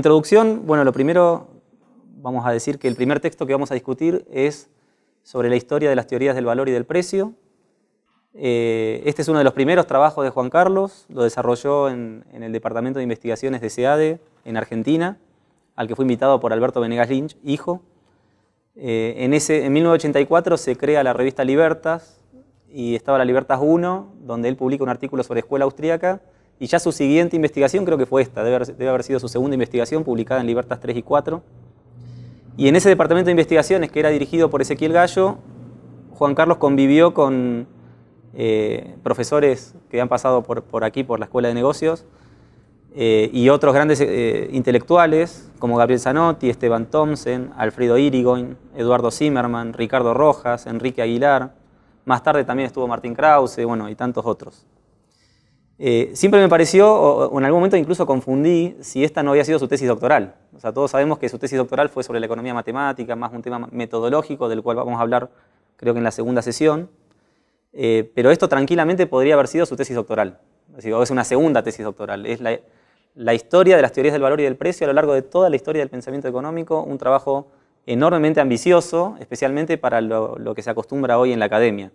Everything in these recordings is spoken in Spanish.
introducción, bueno, lo primero vamos a decir que el primer texto que vamos a discutir es sobre la historia de las teorías del valor y del precio. Eh, este es uno de los primeros trabajos de Juan Carlos, lo desarrolló en, el Departamento de Investigaciones de SEADE en Argentina, al que fue invitado por Alberto Venegas Lynch, hijo. Eh, en, ese, en 1984 se crea la revista Libertas y estaba la Libertas 1, donde él publica un artículo sobre escuela austríaca y ya su siguiente investigación creo que fue esta, debe haber, sido su segunda investigación publicada en Libertas 3 y 4. Y en ese departamento de investigaciones que era dirigido por Ezequiel Gallo, Juan Carlos convivió con eh, profesores que han pasado por, por, aquí, por la Escuela de Negocios, eh, y otros grandes eh, intelectuales como Gabriel Zanotti, Esteban Thompson, Alfredo Irigoyen, Eduardo Zimmerman, Ricardo Rojas, Enrique Aguilar. Más tarde también estuvo Martín Krause, bueno, y tantos otros. Eh, siempre me pareció, o, en algún momento incluso confundí, si esta no había sido su tesis doctoral. todos sabemos que su tesis doctoral fue sobre la economía matemática, más un tema metodológico, del cual vamos a hablar creo que en la segunda sesión. Eh, pero esto tranquilamente podría haber sido su tesis doctoral. O es una segunda tesis doctoral. Es la, historia de las teorías del valor y del precio a lo largo de toda la historia del pensamiento económico, un trabajo enormemente ambicioso, especialmente para lo que se acostumbra hoy en la academia.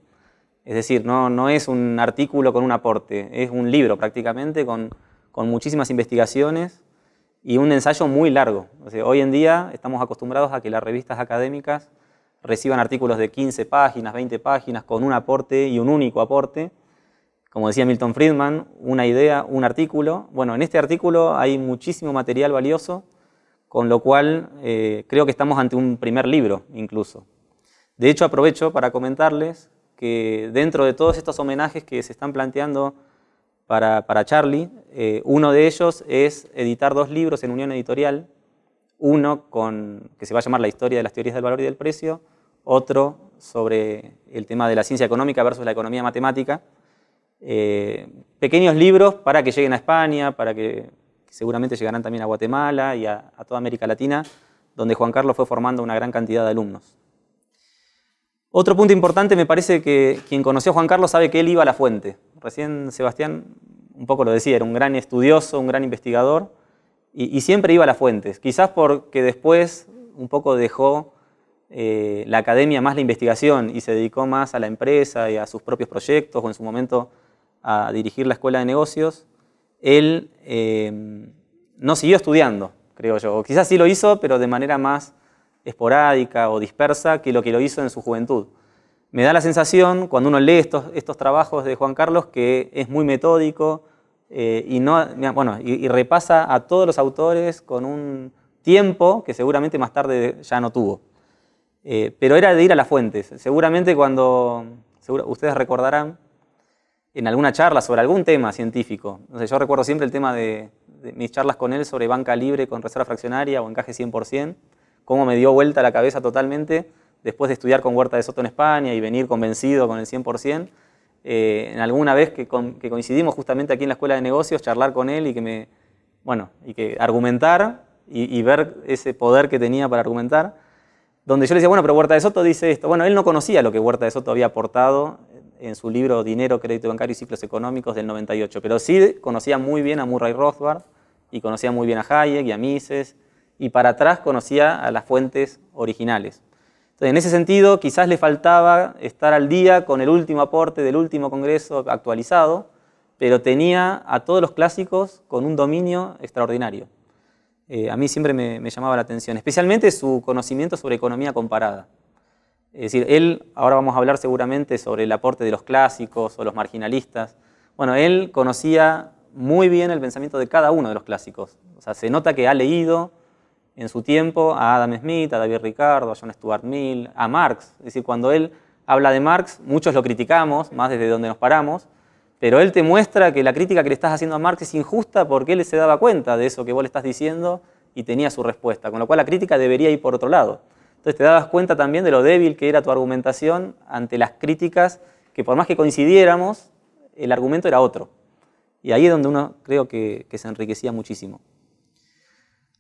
Es decir, no, no es un artículo con un aporte, es un libro prácticamente con, muchísimas investigaciones y un ensayo muy largo. hoy en día estamos acostumbrados a que las revistas académicas reciban artículos de 15 páginas, 20 páginas, con un aporte y un único aporte. Como decía Milton Friedman, una idea, un artículo. Bueno, en este artículo hay muchísimo material valioso, con lo cual eh, creo que estamos ante un primer libro incluso. De hecho, aprovecho para comentarles que dentro de todos estos homenajes que se están planteando para, Charlie, eh, uno de ellos es editar dos libros en Unión Editorial, uno con, que se va a llamar La historia de las teorías del valor y del precio, otro sobre el tema de la ciencia económica versus la economía matemática. Eh, pequeños libros para que lleguen a España, para que, seguramente llegarán también a Guatemala y a toda América Latina, donde Juan Carlos fue formando una gran cantidad de alumnos. Otro punto importante, me parece que quien conoció a Juan Carlos sabe que él iba a la fuente. Recién Sebastián un poco lo decía, era un gran estudioso, un gran investigador, y, siempre iba a las fuentes. Quizás porque después un poco dejó eh, la academia más la investigación y se dedicó más a la empresa y a sus propios proyectos, o en su momento a dirigir la escuela de negocios, él eh, no siguió estudiando, creo yo. quizás sí lo hizo, pero de manera más esporádica o dispersa que lo que lo hizo en su juventud. Me da la sensación, cuando uno lee estos, trabajos de Juan Carlos, que es muy metódico eh, y, no, y, repasa a todos los autores con un tiempo que seguramente más tarde ya no tuvo. Eh, pero era de ir a las fuentes. Seguramente cuando, ustedes recordarán, en alguna charla sobre algún tema científico, yo recuerdo siempre el tema de, mis charlas con él sobre banca libre con reserva fraccionaria o encaje 100%, cómo me dio vuelta la cabeza totalmente después de estudiar con Huerta de Soto en España y venir convencido con el 100%. Eh, en alguna vez que, coincidimos justamente aquí en la Escuela de Negocios, charlar con él y que me, bueno, y que argumentar y, y ver ese poder que tenía para argumentar, donde yo le decía, bueno, pero Huerta de Soto dice esto. Bueno, él no conocía lo que Huerta de Soto había aportado en su libro Dinero, Crédito Bancario y Ciclos Económicos del 98, pero sí conocía muy bien a Murray Rothbard y conocía muy bien a Hayek y a Mises y para atrás conocía a las fuentes originales. en ese sentido, quizás le faltaba estar al día con el último aporte del último congreso actualizado, pero tenía a todos los clásicos con un dominio extraordinario. Eh, a mí siempre me, me, llamaba la atención, especialmente su conocimiento sobre economía comparada. Es decir, él, ahora vamos a hablar seguramente sobre el aporte de los clásicos o los marginalistas. Bueno, él conocía muy bien el pensamiento de cada uno de los clásicos. O sea, se nota que ha leído, en su tiempo a Adam Smith, a David Ricardo, a John Stuart Mill, a Marx. Es decir, cuando él habla de Marx, muchos lo criticamos, más desde donde nos paramos, pero él te muestra que la crítica que le estás haciendo a Marx es injusta porque él se daba cuenta de eso que vos le estás diciendo y tenía su respuesta, con lo cual la crítica debería ir por otro lado. Entonces te dabas cuenta también de lo débil que era tu argumentación ante las críticas que por más que coincidiéramos, el argumento era otro. Y ahí es donde uno creo que, que se enriquecía muchísimo.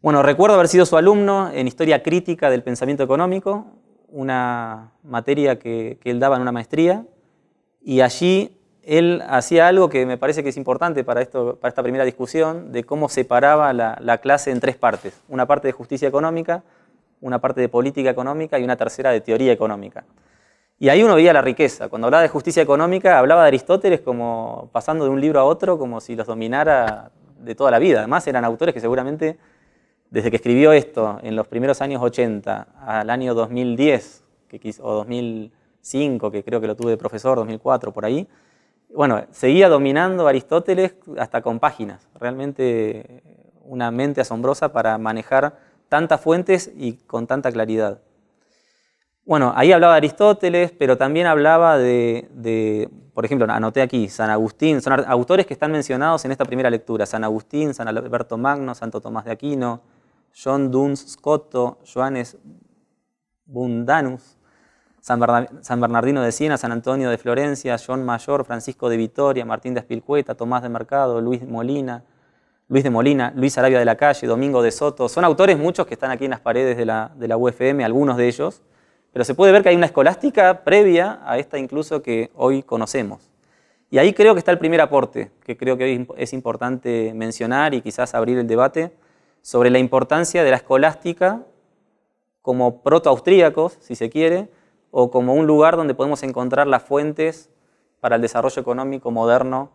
Bueno, recuerdo haber sido su alumno en Historia Crítica del Pensamiento Económico, una materia que, él daba en una maestría, y allí él hacía algo que me parece que es importante para, esto, para esta primera discusión, de cómo separaba la, clase en tres partes. Una parte de justicia económica, una parte de política económica y una tercera de teoría económica. Y ahí uno veía la riqueza. Cuando hablaba de justicia económica, hablaba de Aristóteles como pasando de un libro a otro, como si los dominara de toda la vida. Además, eran autores que seguramente desde que escribió esto en los primeros años 80 al año 2010 que o 2005, que creo que lo tuve de profesor, 2004, por ahí, bueno, seguía dominando Aristóteles hasta con páginas. Realmente eh, una mente asombrosa para manejar tantas fuentes y con tanta claridad. Bueno, ahí hablaba de Aristóteles, pero también hablaba de, por ejemplo, anoté aquí, San Agustín, son autores que están mencionados en esta primera lectura, San Agustín, San Alberto Magno, Santo Tomás de Aquino, John Duns Scotto, Joanes Bundanus, San, Bernardino de Siena, San Antonio de Florencia, John Mayor, Francisco de Vitoria, Martín de Espilcueta, Tomás de Mercado, Luis Molina, Luis de Molina, Luis Arabia de la Calle, Domingo de Soto. Son autores muchos que están aquí en las paredes de la, de la UFM, algunos de ellos, pero se puede ver que hay una escolástica previa a esta incluso que hoy conocemos. Y ahí creo que está el primer aporte, que creo que es importante mencionar y quizás abrir el debate sobre la importancia de la escolástica como proto austríacos si se quiere, o como un lugar donde podemos encontrar las fuentes para el desarrollo económico moderno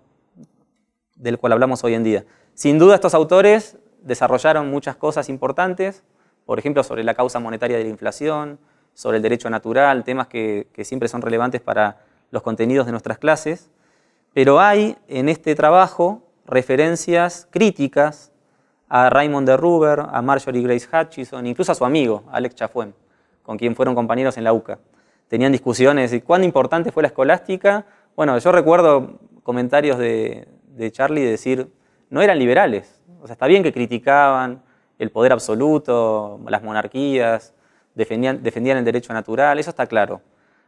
del cual hablamos hoy en día. Sin duda estos autores desarrollaron muchas cosas importantes, por ejemplo, sobre la causa monetaria de la inflación, sobre el derecho natural, temas que, que, siempre son relevantes para los contenidos de nuestras clases, pero hay en este trabajo referencias críticas a Raymond de Ruber, a Marjorie Grace Hutchison, incluso a su amigo, Alex Chafuem, con quien fueron compañeros en la UCA. Tenían discusiones y cuán importante fue la escolástica. Bueno, yo recuerdo comentarios de, Charlie de decir, no eran liberales. O sea, está bien que criticaban el poder absoluto, las monarquías, defendían, defendían el derecho natural, eso está claro.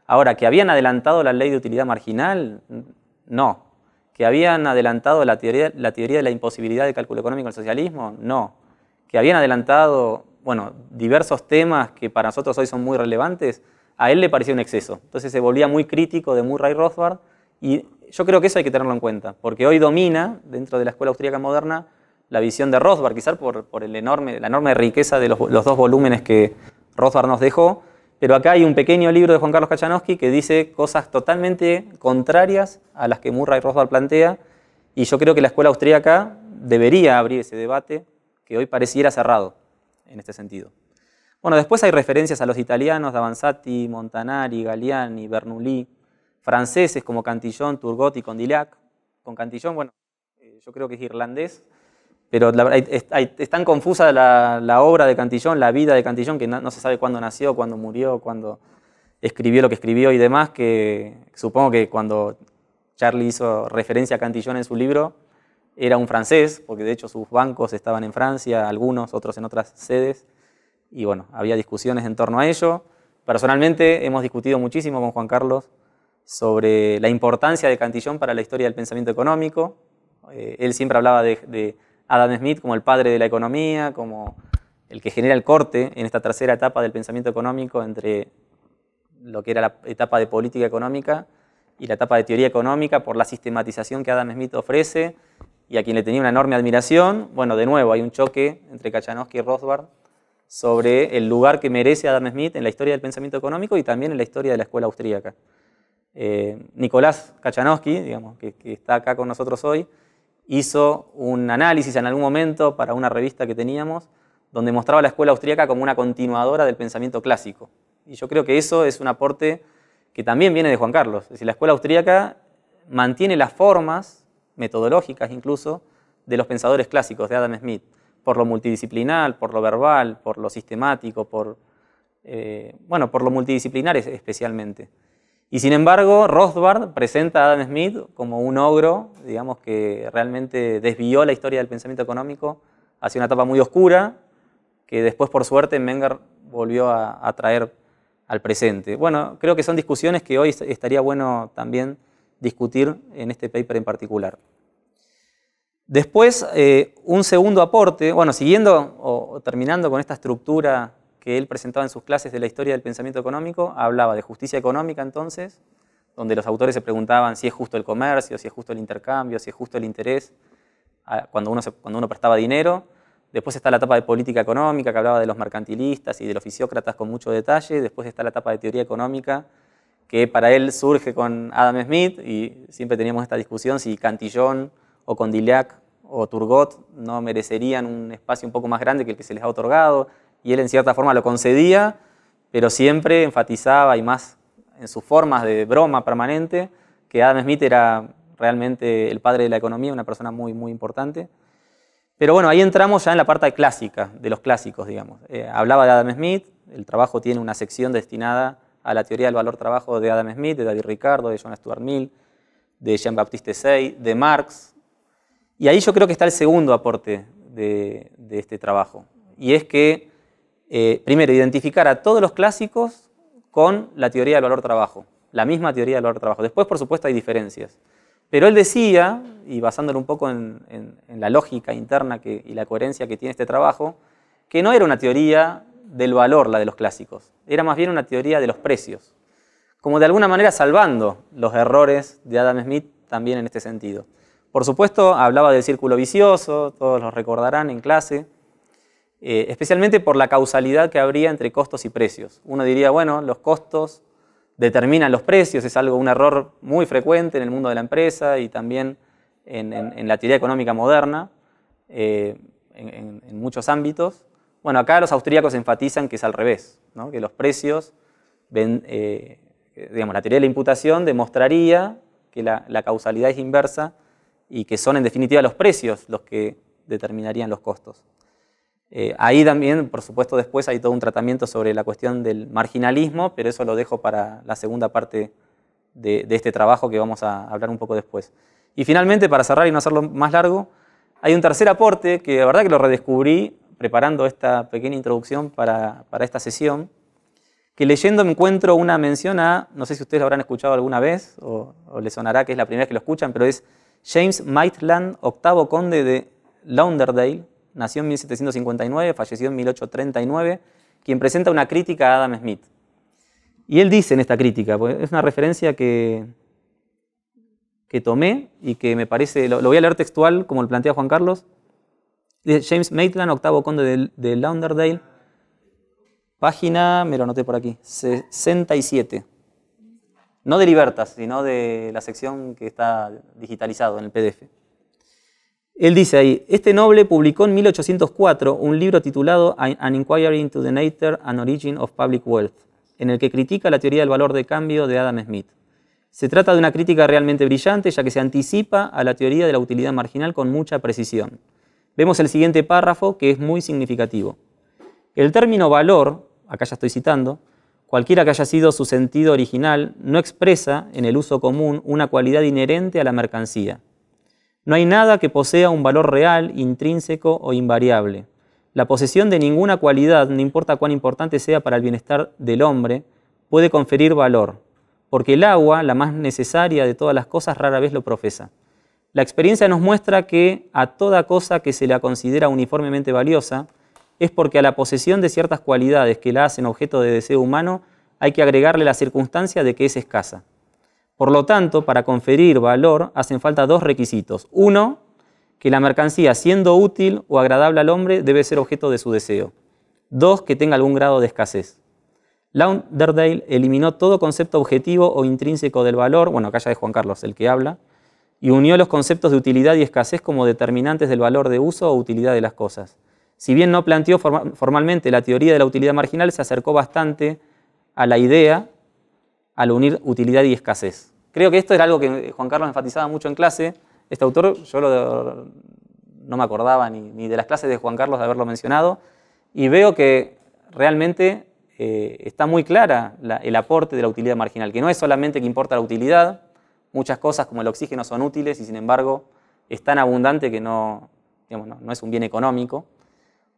Ahora, que habían adelantado la ley de utilidad marginal, no, ¿Que habían adelantado la teoría, de la imposibilidad de cálculo económico en el socialismo? No. ¿Que habían adelantado bueno, diversos temas que para nosotros hoy son muy relevantes? A él le parecía un exceso. Entonces se volvía muy crítico de Murray Rothbard y yo creo que eso hay que tenerlo en cuenta, porque hoy domina, dentro de la escuela austríaca moderna, la visión de Rothbard, quizás por, el enorme, la enorme riqueza de los dos volúmenes que Rothbard nos dejó, pero acá hay un pequeño libro de Juan Carlos Kachanowski que dice cosas totalmente contrarias a las que Murray Rothbard plantea, y yo creo que la escuela austríaca debería abrir ese debate que hoy pareciera cerrado en este sentido. Bueno, después hay referencias a los italianos, Davanzati, Montanari, Galiani, Bernoulli, franceses como Cantillon, Turgot y Condillac. Con Cantillon, bueno, eh, yo creo que es irlandés, pero la, es, tan confusa la, obra de Cantillón, la vida de Cantillón, que no, se sabe cuándo nació, cuándo murió, cuándo escribió lo que escribió y demás, que supongo que cuando Charlie hizo referencia a Cantillón en su libro, era un francés, porque de hecho sus bancos estaban en Francia, algunos, otros en otras sedes, y bueno, había discusiones en torno a ello. Personalmente hemos discutido muchísimo con Juan Carlos sobre la importancia de Cantillón para la historia del pensamiento económico. Eh, él siempre hablaba de Adam Smith como el padre de la economía, como el que genera el corte en esta tercera etapa del pensamiento económico entre lo que era la etapa de política económica y la etapa de teoría económica por la sistematización que Adam Smith ofrece y a quien le tenía una enorme admiración. Bueno, de nuevo, hay un choque entre Kachanowski y Rothbard sobre el lugar que merece Adam Smith en la historia del pensamiento económico y también en la historia de la escuela austríaca. Eh, Nicolás Kachanowski, digamos, que, está acá con nosotros hoy, hizo un análisis en algún momento para una revista que teníamos donde mostraba la escuela austríaca como una continuadora del pensamiento clásico. Y yo creo que eso es un aporte que también viene de Juan Carlos. Es decir, la escuela austríaca mantiene las formas metodológicas incluso de los pensadores clásicos de Adam Smith, por lo multidisciplinar, por lo verbal, por lo sistemático, por, eh, bueno, por lo multidisciplinar especialmente. Y sin embargo, Rothbard presenta a Adam Smith como un ogro, digamos que realmente desvió la historia del pensamiento económico hacia una etapa muy oscura, que después, por suerte, Menger volvió a, traer al presente. Bueno, creo que son discusiones que hoy estaría bueno también discutir en este paper en particular. Después, eh, un segundo aporte, bueno, siguiendo o, o terminando con esta estructura que él presentaba en sus clases de la historia del pensamiento económico, hablaba de justicia económica entonces, donde los autores se preguntaban si es justo el comercio, si es justo el intercambio, si es justo el interés, cuando uno, cuando uno prestaba dinero. Después está la etapa de política económica, que hablaba de los mercantilistas y de los fisiócratas con mucho detalle. Después está la etapa de teoría económica, que para él surge con Adam Smith, y siempre teníamos esta discusión si Cantillón o Condillac o Turgot no merecerían un espacio un poco más grande que el que se les ha otorgado, y él en cierta forma lo concedía, pero siempre enfatizaba y más en sus formas de broma permanente que Adam Smith era realmente el padre de la economía, una persona muy, muy importante. Pero bueno, ahí entramos ya en la parte clásica, de los clásicos, digamos. Eh, hablaba de Adam Smith, el trabajo tiene una sección destinada a la teoría del valor trabajo de Adam Smith, de David Ricardo, de John Stuart Mill, de Jean-Baptiste Say, de Marx. Y ahí yo creo que está el segundo aporte de, de este trabajo. Y es que eh, primero, identificar a todos los clásicos con la teoría del valor trabajo, la misma teoría del valor trabajo. Después, por supuesto, hay diferencias. Pero él decía, y basándolo un poco en, la lógica interna y la coherencia que tiene este trabajo, que no era una teoría del valor la de los clásicos, era más bien una teoría de los precios, como de alguna manera salvando los errores de Adam Smith también en este sentido. Por supuesto, hablaba del círculo vicioso, todos lo recordarán en clase, eh, especialmente por la causalidad que habría entre costos y precios. Uno diría, bueno, los costos determinan los precios, es algo, un error muy frecuente en el mundo de la empresa y también en, la teoría económica moderna, eh, en, muchos ámbitos. Bueno, acá los austríacos enfatizan que es al revés, que los precios, eh, digamos, la teoría de la imputación demostraría que la causalidad es inversa y que son en definitiva los precios los que determinarían los costos. Eh, ahí también, por supuesto, después hay todo un tratamiento sobre la cuestión del marginalismo, pero eso lo dejo para la segunda parte de, este trabajo que vamos a hablar un poco después. Y finalmente, para cerrar y no hacerlo más largo, hay un tercer aporte que la verdad que lo redescubrí preparando esta pequeña introducción para, esta sesión, que leyendo encuentro una mención a, no sé si ustedes lo habrán escuchado alguna vez o, o les sonará que es la primera vez que lo escuchan, pero es James Maitland, octavo conde de Lauderdale, nació en 1759, falleció en 1839, quien presenta una crítica a Adam Smith. Y él dice en esta crítica, pues, es una referencia que, que tomé y que me parece, lo, voy a leer textual como lo plantea Juan Carlos, James Maitland, octavo conde de, Launderdale, página, me lo anoté por aquí, 67. No de Libertas, sino de la sección que está digitalizado en el PDF. Él dice ahí, este noble publicó en 1804 un libro titulado An Inquiry into the Nature and Origin of Public Wealth, en el que critica la teoría del valor de cambio de Adam Smith. Se trata de una crítica realmente brillante, ya que se anticipa a la teoría de la utilidad marginal con mucha precisión. Vemos el siguiente párrafo que es muy significativo. El término valor, acá ya estoy citando, cualquiera que haya sido su sentido original, no expresa, en el uso común, una cualidad inherente a la mercancía no hay nada que posea un valor real, intrínseco o invariable. La posesión de ninguna cualidad, no importa cuán importante sea para el bienestar del hombre, puede conferir valor, porque el agua, la más necesaria de todas las cosas, rara vez lo profesa. La experiencia nos muestra que a toda cosa que se la considera uniformemente valiosa, es porque a la posesión de ciertas cualidades que la hacen objeto de deseo humano hay que agregarle la circunstancia de que es escasa. Por lo tanto, para conferir valor hacen falta dos requisitos. Uno, que la mercancía, siendo útil o agradable al hombre, debe ser objeto de su deseo. Dos, que tenga algún grado de escasez. Lauderdale eliminó todo concepto objetivo o intrínseco del valor, bueno, acá ya es Juan Carlos el que habla, y unió los conceptos de utilidad y escasez como determinantes del valor de uso o utilidad de las cosas. Si bien no planteó formalmente la teoría de la utilidad marginal, se acercó bastante a la idea al unir utilidad y escasez. Creo que esto era algo que eh, Juan Carlos enfatizaba mucho en clase. Este autor, yo no me acordaba ni, de las clases de Juan Carlos de haberlo mencionado, y veo que realmente eh, está muy clara el aporte de la utilidad marginal, que no es solamente que importa la utilidad, muchas cosas como el oxígeno son útiles y sin embargo es tan abundante que no, no es un bien económico.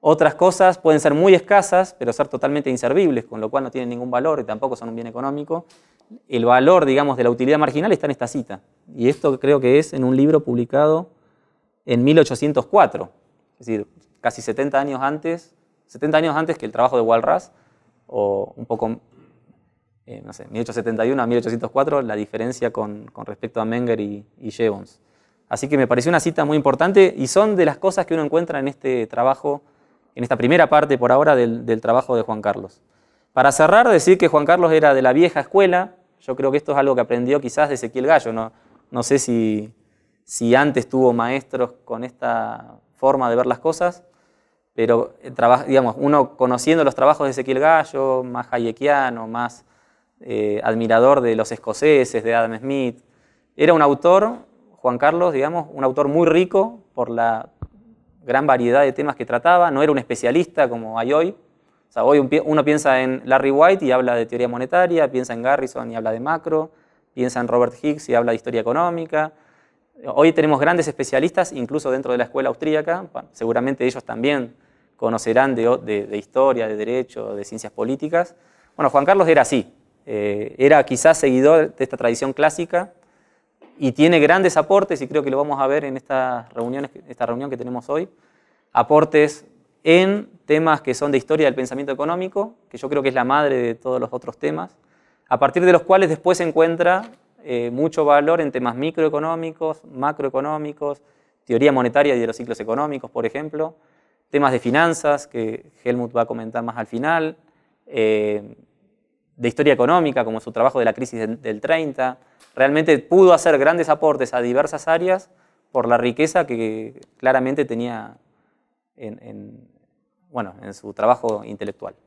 Otras cosas pueden ser muy escasas, pero ser totalmente inservibles, con lo cual no tienen ningún valor y tampoco son un bien económico el valor, digamos, de la utilidad marginal está en esta cita. Y esto creo que es en un libro publicado en 1804, es decir, casi 70 años antes, 70 años antes que el trabajo de Walras, o un poco, eh, no sé, 1871 a 1804, la diferencia con, respecto a Menger y, Jevons. Así que me pareció una cita muy importante y son de las cosas que uno encuentra en este trabajo, en esta primera parte por ahora del trabajo de Juan Carlos. Para cerrar, decir que Juan Carlos era de la vieja escuela. Yo creo que esto es algo que aprendió quizás de Ezequiel Gallo. No, sé si, antes tuvo maestros con esta forma de ver las cosas, pero eh, digamos, uno conociendo los trabajos de Ezequiel Gallo, más hayekiano, más eh, admirador de los escoceses, de Adam Smith, era un autor, Juan Carlos, digamos, un autor muy rico por la gran variedad de temas que trataba, no era un especialista como hay hoy, hoy uno piensa en Larry White y habla de teoría monetaria, piensa en Garrison y habla de macro, piensa en Robert Hicks y habla de historia económica. Hoy tenemos grandes especialistas, incluso dentro de la escuela austríaca, seguramente ellos también conocerán de, historia, de derecho, de ciencias políticas. Bueno, Juan Carlos era así, eh, era quizás seguidor de esta tradición clásica y tiene grandes aportes, y creo que lo vamos a ver en esta, reuniones, esta reunión que tenemos hoy, aportes en temas que son de historia del pensamiento económico, que yo creo que es la madre de todos los otros temas, a partir de los cuales después se encuentra eh, mucho valor en temas microeconómicos, macroeconómicos, teoría monetaria y de los ciclos económicos, por ejemplo, temas de finanzas, que Helmut va a comentar más al final, eh, de historia económica, como su trabajo de la crisis del, 30. Realmente pudo hacer grandes aportes a diversas áreas por la riqueza que claramente tenía en, bueno, en su trabajo intelectual.